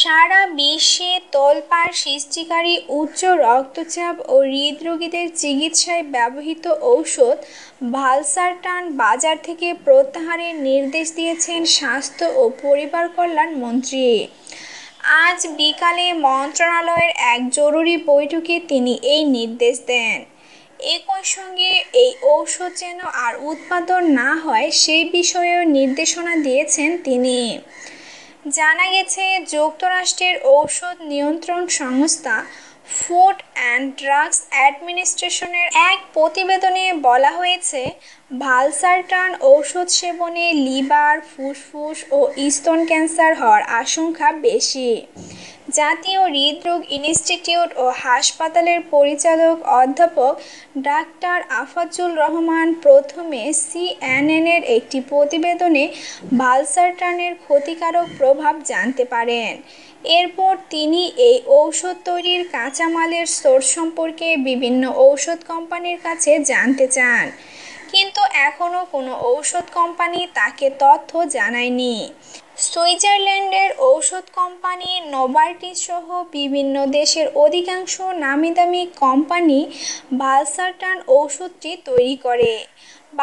সারা বিশ্বে তলপার সৃষ্টিকারী উচ্চ রক্তচাপ ও হৃদরোগীদের চিকিৎসায় ব্যবহৃত ঔষধ ভালসারটান বাজার থেকে প্রত্যাহারের নির্দেশ দিয়েছেন স্বাস্থ্য ও পরিবার কল্যাণ মন্ত্রী আজ বিকালে মন্ত্রণালয়ের এক জরুরি বৈঠকে তিনি এই নির্দেশ দেন একই সঙ্গে এই ঔষধ যেন আর উৎপাদন না হয় সেই বিষয়েও নির্দেশনা দিয়েছেন তিনি জানা গেছে যুক্তরাষ্ট্রের ঔষধ নিয়ন্ত্রণ সংস্থা ফুড অ্যান্ড ড্রাগস অ্যাডমিনিস্ট্রেশনের এক প্রতিবেদনে বলা হয়েছে ভালসারটান ঔষধ সেবনে লিভার ফুসফুস ও স্তন ক্যান্সার হওয়ার আশঙ্কা বেশি জাতীয় হৃদরোগ ইনস্টিটিউট ও হাসপাতালের পরিচালক অধ্যাপক ডাক্তার আফাজুল রহমান প্রথমে সিএনএনের একটি প্রতিবেদনে বালসারটানের ক্ষতিকারক প্রভাব জানতে পারেন এরপর তিনি এই ঔষধ তৈরির কাঁচামালের সোর্স সম্পর্কে বিভিন্ন ঔষধ কোম্পানির কাছে জানতে চান কিন্তু এখনও কোনো ঔষধ কোম্পানি তাকে তথ্য জানায়নি সুইজারল্যান্ডের ঔষধ কোম্পানি নোভার্টিস সহ বিভিন্ন দেশের অধিকাংশ নামিদামি কোম্পানি ভালসার্টান ঔষধটি তৈরি করে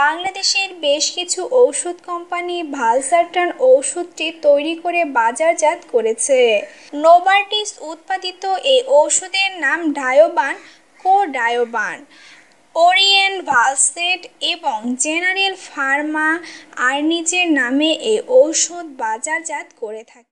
বাংলাদেশের বেশ কিছু ঔষধ কোম্পানি ভালসার্টান ঔষধটি তৈরি করে বাজারজাত করেছে নোবার্টিস উৎপাদিত এই ঔষধের নাম ডায়োবান কো ডায়োবান ওরিয়েন্ট ভালসেট এবং জেনারেল ফার্মা আর নিচের নামে এই ঔষধ বাজারজাত করে থাকে